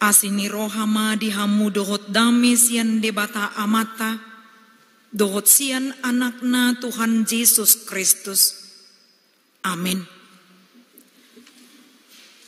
Asini rohama dihamu dohot dami sian debata amata, dohot sian anakna Tuhan Yesus Kristus. Amin.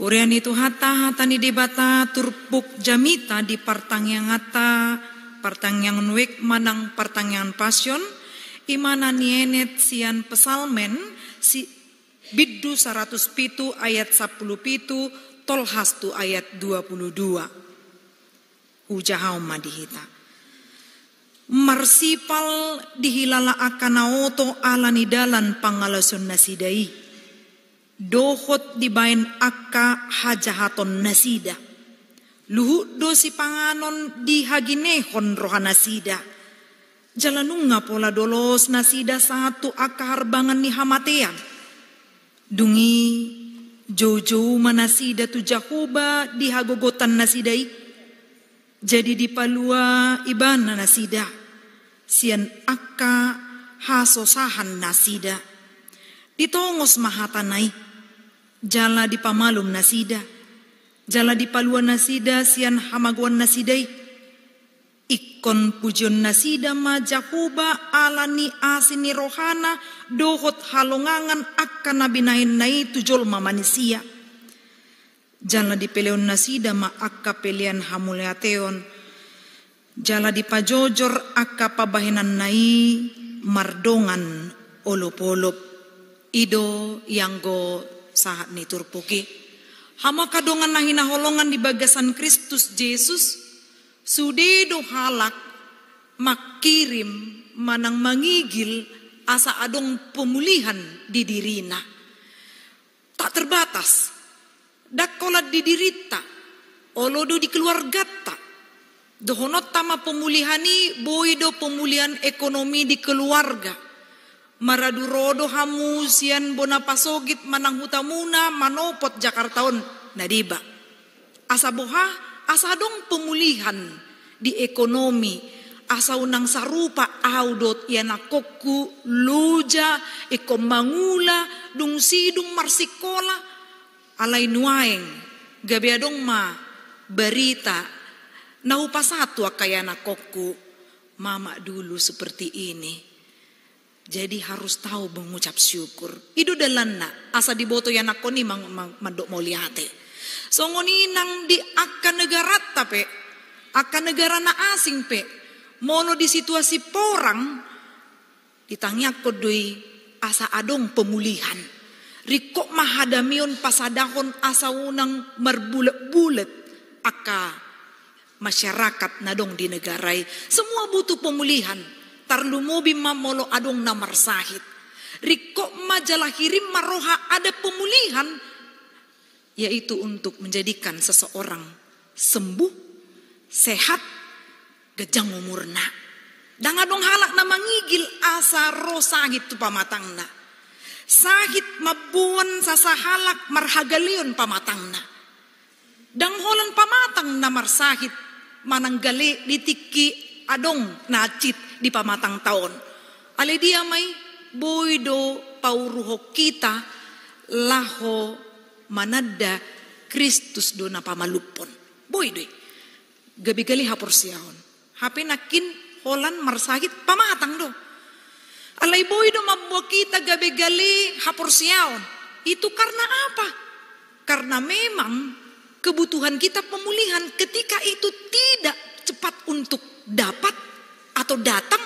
Urian itu hata hata ni debata turpuk jamita di partang yang hata, partang yang nuik manang partang yang pasion, imana nienet sian pesalmen si Biddu 100 pitu ayat 10 pitu Tolhas tu ayat 22. Ujahau madihita. Marsipal dihilala akanaoto ala nidalan pangalasun nasidai. Dohot dibain akka hajahaton nasida. Luhu dosi panganon dihaginehon rohanasida. Jalanunga pola dolos nasida satu akar harbangan nihamatean. Dungi jauh Jojo manasida tu jakoba di hagogotan nasidai. Jadi di palua iban nasida. Sian akka hasosahan nasida. Ditongos mahatanai. Jala di pamalum nasida. Jala di palua nasida sian hamaguan nasidai Ikon pujon nasida ma majahuba alani asini rohana dohot halongangan akan nabinain nai tujol mamanisia. Jala di peleon nasida ma akka pelian hamuleateon. Jala di pajojor akka pabahinan nai mardongan olop-olop. Ido yang go sahat nitur Hama kadongan nahina holongan di bagasan Kristus Yesus Sudi duhalak makirim manang mangigil asa adong pemulihan di dirina. Tak terbatas. dak kolat di dirita. Olodo di keluarga tak Dohonot tama pemulihani boido pemulihan ekonomi di keluarga. Maradurodo hamusian bona pasogit manang hutamuna manopot Jakartaun nadiba. boha Asa dong pemulihan di ekonomi. Asa unang sarupa audot koku luja ikomangula dung sidung marsikola alai nuaeng gabe adong ma berita upa satu kaya koku mama dulu seperti ini. Jadi harus tahu mengucap syukur. Idu dalana asa diboto yanakoni mandok moliate. Songoni nang di akan negara tapi akan negara na asing pe, mono di situasi porang, ditanya kodui asa adong pemulihan. Riko mahadamion pasadahon asa unang merbulet-bulet aka masyarakat nadong di negarai. Semua butuh pemulihan. tarlu ma mamolo adong namar sahit, Riko majalah kirim maroha ada pemulihan yaitu untuk menjadikan seseorang sembuh, sehat, gejang umurna. dong halak nama ngigil asa rosahit tu pamatangna. Sahit mabuan sasa halak marhagalion pamatangna. Dang holan pamatang namar sahit mananggali ditiki adong nacit di pamatang taon. Ale dia may boido pauruho kita laho Manada Kristus dona pamalupon. Boy Boy gabi gali hapur siahon. Hape nakin holan marsahit pamatang do. Alay boy do mabuwa kita gali hapur siahon. Itu karena apa? Karena memang kebutuhan kita pemulihan ketika itu tidak cepat untuk dapat atau datang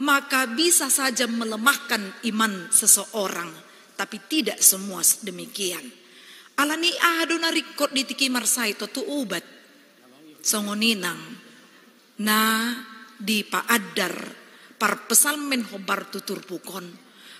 maka bisa saja melemahkan iman seseorang tapi tidak semua demikian Alani ahaduna rikot Tiki marsaito tu ubat. Songoninang. Na di paadar parpesal menhobar tuturpukon.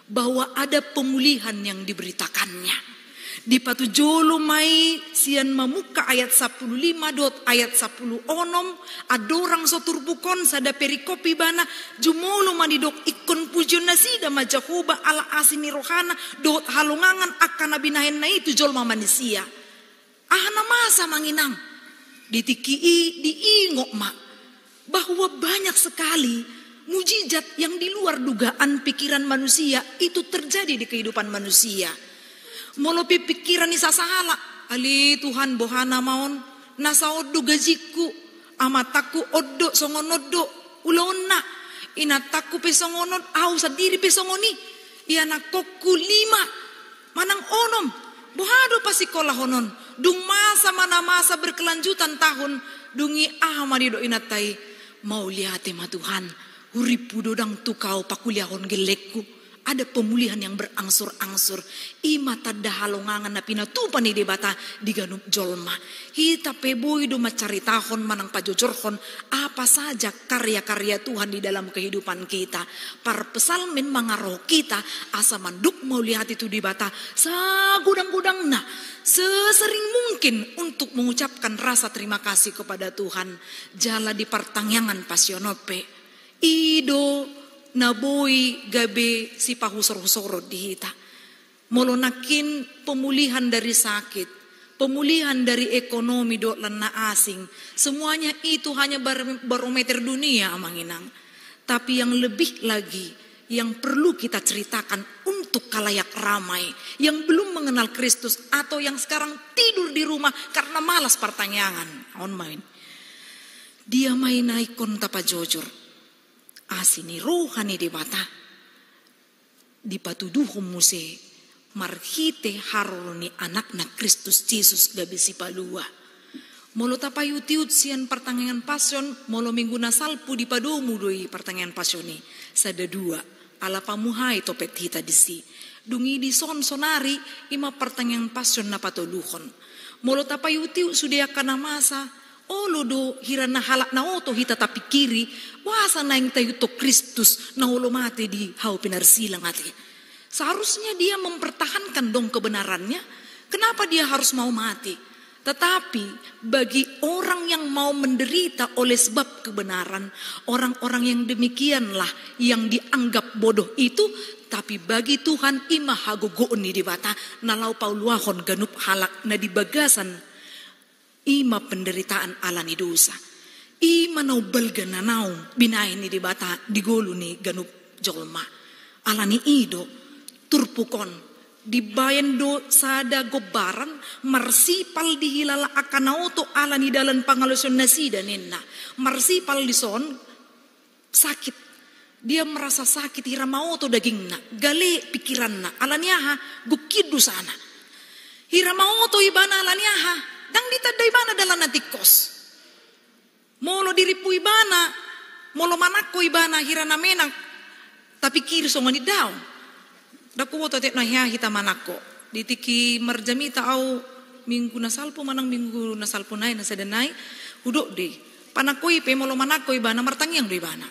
Bahwa ada pemulihan yang diberitakannya. Di patu jolo mai sian memuka ayat 15 dot ayat 10 onom adorang turbukon sada perikopi bana jumolo manidok ikon nasi nasida majahoba ala asini rohana dot halungangan akan nahen na itu jol mamanisia. Ahana masa manginang ditikii diingok mak bahwa banyak sekali mujizat yang di luar dugaan pikiran manusia itu terjadi di kehidupan manusia. Mulu lebih pikiran isa sahala. Ali Tuhan bohana maon. Nasa odo gajiku. Amataku odo songon oddo. ulona Inataku taku songon Au sadiri pesongoni iana Ia nakoku lima. Manang onom. Bohado pasikola honon. Dung masa mana masa berkelanjutan tahun. Dungi ahamadi do inatai. Mau lihat tema Tuhan. Huripu dodang tukau pakuliahon gelekku ada pemulihan yang berangsur-angsur. Ima tadah halongangan napina tupan di bata diganup jolma. Hita peboi doma caritahon manang pajojorhon. Apa saja karya-karya Tuhan di dalam kehidupan kita. Par pesalmin mangaroh kita. Asa manduk mau lihat itu di bata. Sagudang-gudang nah. Sesering mungkin untuk mengucapkan rasa terima kasih kepada Tuhan. Jala di pertangyangan pasionope. Ido naboi gabe si pahusor-husor dihita. Molonakin pemulihan dari sakit, pemulihan dari ekonomi do lena asing. Semuanya itu hanya bar barometer dunia amanginang. Tapi yang lebih lagi yang perlu kita ceritakan untuk kalayak ramai yang belum mengenal Kristus atau yang sekarang tidur di rumah karena malas pertanyaan Dia main. Dia mainai konta jujur asini rohani dewata dipatuduhu muse marhite haroni anak na Kristus Yesus si palua molo tapayu tiut sian pertanggungan pasion molo minggu nasalpu dipadomu doi pertanggungan pasioni sada dua ala pamuhai topet hita disi dungi di son sonari ima pertanggungan pasion na napatoluhon molo tapayu tiut sudia kana masa Oh, hira na halak na oto oh, hita kiri, wasa naing tayo to Kristus na mati di hau pinarsilang ati. Seharusnya dia mempertahankan dong kebenarannya. Kenapa dia harus mau mati? Tetapi bagi orang yang mau menderita oleh sebab kebenaran, orang-orang yang demikianlah yang dianggap bodoh itu, tapi bagi Tuhan ima hagogoon ni dibata, nalau pauluahon ganup halak na bagasan Ima penderitaan alani dosa. Ima nau belgana nau binain di dibata di golu ni ganup jolma. Alani ido turpukon do sada gobaran marsipal di hilala akanau to alani dalan nasi dan nena marsipal di son sakit dia merasa sakit ira mau to dagingna gale pikiranna alaniaha gukidu sana Hira mau to ibana Molo diripu ibana, molo manako ibana hirana menang, Tapi kiri songoni daun. Daku woto tek na hia hita manakko. Ditiki merjamita au minggu nasal manang minggu nasal nai nasadenai. Hudok de. Panakoi ipe molo manako ibana yang yang ibana.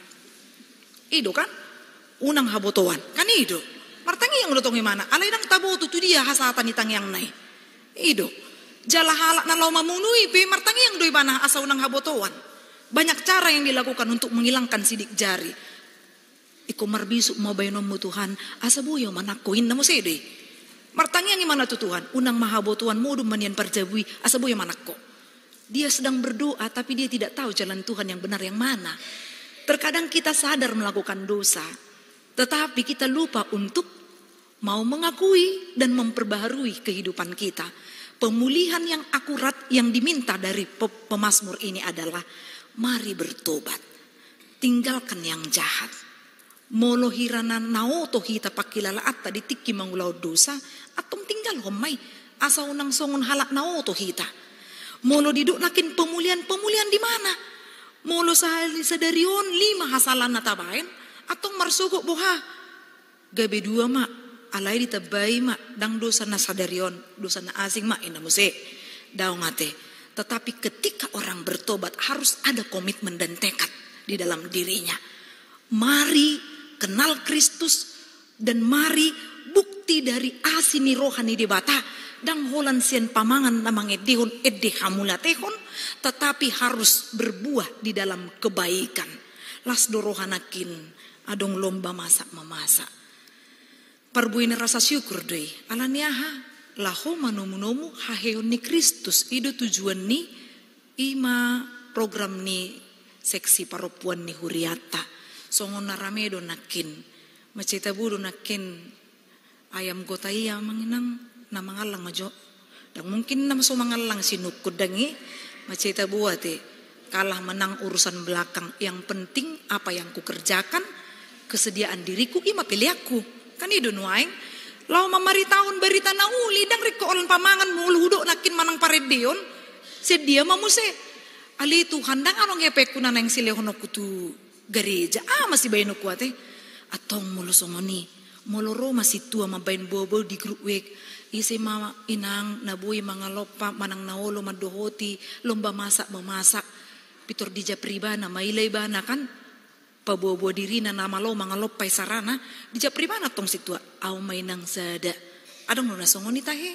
Ido kan? Unang habotowan Kan ido. yang tongi mana? imana. nang tabo tu dia hasatan itang yang nai. Ido. Jalahalak na lo mamunui pe yang doi ibana asa unang habotowan. Banyak cara yang dilakukan untuk menghilangkan sidik jari. Iku marbisu mau nomu Tuhan. Asabu yo manakuin namu sede. Martangi yang mana tuh Tuhan? Unang mahabo Tuhan mudum manian perjabui. Asabu yo manakko. Dia sedang berdoa tapi dia tidak tahu jalan Tuhan yang benar yang mana. Terkadang kita sadar melakukan dosa. Tetapi kita lupa untuk mau mengakui dan memperbaharui kehidupan kita. Pemulihan yang akurat yang diminta dari pemasmur ini adalah Mari bertobat. Tinggalkan yang jahat. Molo hirana nao to hita pakilala atta di tiki mangulau dosa. Atong tinggal homai. Asa unang songon halak nao to hita. Molo diduk nakin pemulihan-pemulihan di mana? Molo sahali sadarion lima hasalan natabain. Atong marsogok boha. Gabe dua mak alai ditabai mak dang dosa na sadarion dosa na asing mak ina muse daung ate tetapi ketika orang bertobat harus ada komitmen dan tekad di dalam dirinya. Mari kenal Kristus dan mari bukti dari asini rohani di bata dan holan sien pamangan namange dehon edde hamula tehon tetapi harus berbuah di dalam kebaikan. Las dorohanakin adong lomba masak memasak. Parbuin rasa syukur doi. Alaniaha laho manominomu haheo ni Kristus ido tujuan ni ima program ni seksi perempuan ni huriata songon narame do nakin macita bu do nakin ayam kota iya manginang namangalang majo dan mungkin nam so mangalang sinukut dangi buat buate kalah menang urusan belakang yang penting apa yang kukerjakan kesediaan diriku ima pilih aku kan ido nuaing Lau tahun berita na uli dang riko orang pamangan mulu hudok nakin manang paredeon. Sedia mamu se. Ali Tuhan dang anong ngepe na nang silehono kutu gereja. Ah masih bayi kuate. Atong mulu somoni. Mulu ro masih tua mabain bobo di grup wek. Isi mama inang nabui mangalopa manang naolo madohoti lomba masak memasak. Pitor dija pribana, mailay bana kan buah-buah diri na nama mangalop pay sarana di japri mana tong situa au mainang sada adong nuna songoni tahe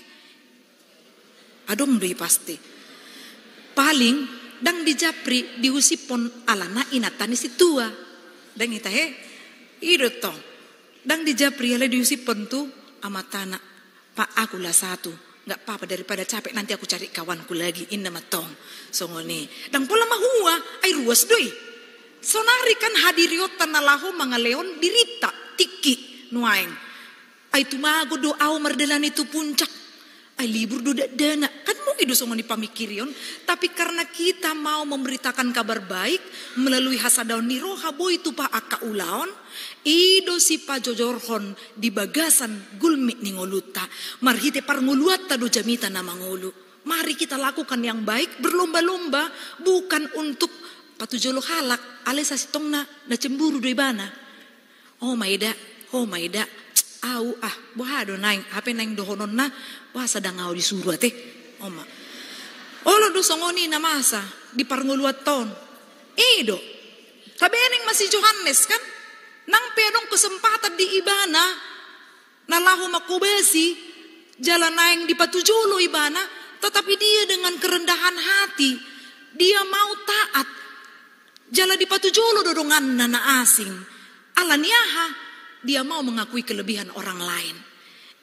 adong dui pasti paling dang di japri diusipon alana inatani situa dang itahe ido tong dang di japri ale diusipon tu amatana pak aku lah satu nggak apa-apa daripada capek nanti aku cari kawanku lagi inna matong songoni dang pola mahua ai ruas doi Sonarikan hadiriot lahu leon dirita tiki nuain. Ay tumago do itu puncak. Ay libur do dana. Kan mau hidup sama pamikirion. Tapi karena kita mau memberitakan kabar baik. Melalui hasadaon niroha boy pa aka ulaon. Ido si jojorhon di bagasan gulmi ningoluta. Marhite par ta do jamita nama ngulu. Mari kita lakukan yang baik berlomba-lomba bukan untuk patujolo halak ale sasi tongna na cemburu doi bana oh maida oh maida au ah bohado naing apa naing dohonon na wah sadang au disuruh teh oh, oma olo oh, do songoni na masa di parngolua ton eh, Tapi eneng masih Johannes kan nang pedong kesempatan di ibana na lahu makubesi jalan naing di patujolo ibana tetapi dia dengan kerendahan hati dia mau taat Jala di dorongan dorongan nana asing. Ala niaha, dia mau mengakui kelebihan orang lain.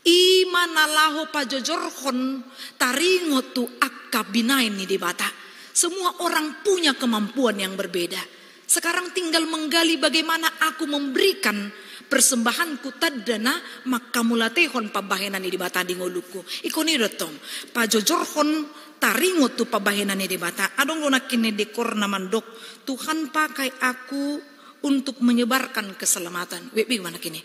Imanalaho pajojorkon taringo tu akabinain ni bata. Semua orang punya kemampuan yang berbeda. Sekarang tinggal menggali bagaimana aku memberikan persembahanku tadana makamulatehon pabahenan di ngoluku. Ikoni pa jojorhon taringo tu pabahena ni debata Adong nak ini dekor dok. Tuhan pakai aku untuk menyebarkan keselamatan. Wek mana kini?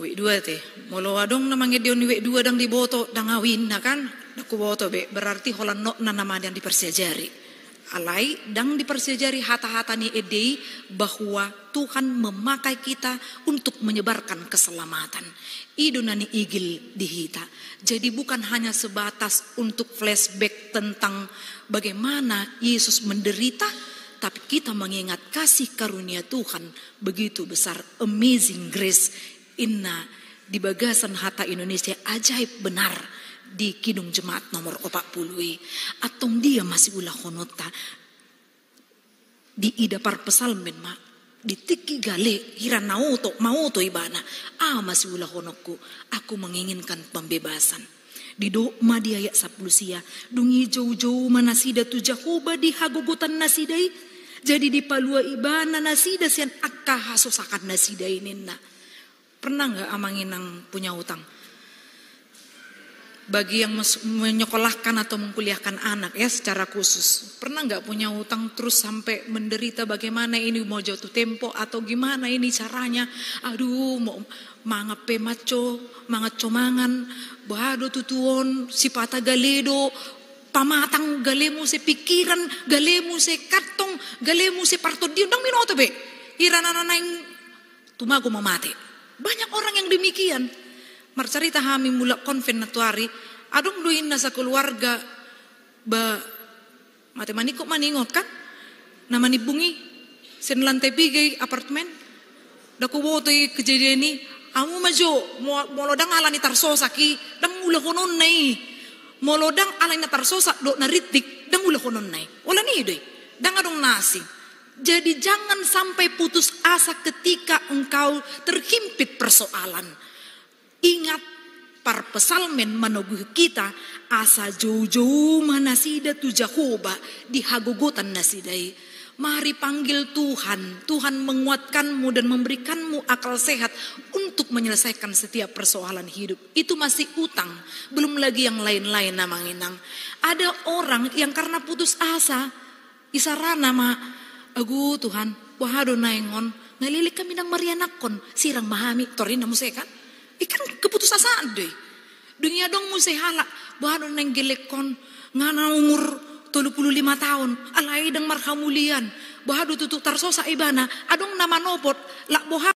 Wek dua teh. Molo adong namangnya dion wek dua dang diboto dang awin nah kan. Daku boto be berarti holan nok nama yang dipersejari alai dan dipersejari hata-hatani edei bahwa Tuhan memakai kita untuk menyebarkan keselamatan. Idunani igil dihita. Jadi bukan hanya sebatas untuk flashback tentang bagaimana Yesus menderita, tapi kita mengingat kasih karunia Tuhan begitu besar. Amazing grace. Inna di bagasan hata Indonesia ajaib benar di Kidung Jemaat nomor 40 eh, atong dia masih ulah konota di ida parpesalmen ma di tiki gale hira nauto mauto ibana ah masih ulah konoku. aku menginginkan pembebasan di dokma di ayat saplusia dungi jauh-jauh manasida tu jahoba di hagogotan nasidai jadi di palua ibana nasida sian akka hasosakan nasida ini nah pernah nggak amanginang punya utang bagi yang menyekolahkan atau mengkuliahkan anak ya secara khusus. Pernah nggak punya utang terus sampai menderita bagaimana ini mau jatuh tempo atau gimana ini caranya. Aduh mau mangape maco, mangat comangan, bado tutuon, sipata galedo, pamatang galemu se pikiran, galemu se kartong, galemu se partodio, dang minoto be. mah naing mau mati Banyak orang yang demikian. Marcarita kami mula konven natuari. Adung duin nasa keluarga ba mani ngot kan. Nama bungi sen lantai pigi apartemen. Daku woto kejadian ini. Amu maju mau molodang alani tarsosa ki. Dan mula konon nai. Molodang alani tarsosa do naritik. Dan mula konon nai. wala ni doi. Dan adung nasi. Jadi jangan sampai putus asa ketika engkau terhimpit persoalan. Ingat parpesalmen meneguh kita asa jauh-jauh manasida tu Jahoba di hagogotan nasidai. Mari panggil Tuhan. Tuhan menguatkanmu dan memberikanmu akal sehat untuk menyelesaikan setiap persoalan hidup. Itu masih utang, belum lagi yang lain-lain namanginang. Ada orang yang karena putus asa, isara nama agu Tuhan, wahado naengon ngelilik kami nang marianakon, sirang mahami, torin namu sekat. Ikan keputusasaan deh. Dunia dong halak. Bahan neng gelekon ngana umur 25 tahun. Alai deng marhamulian. Bahadu tutuk tarsosa ibana. Adong nama nopot Lak boha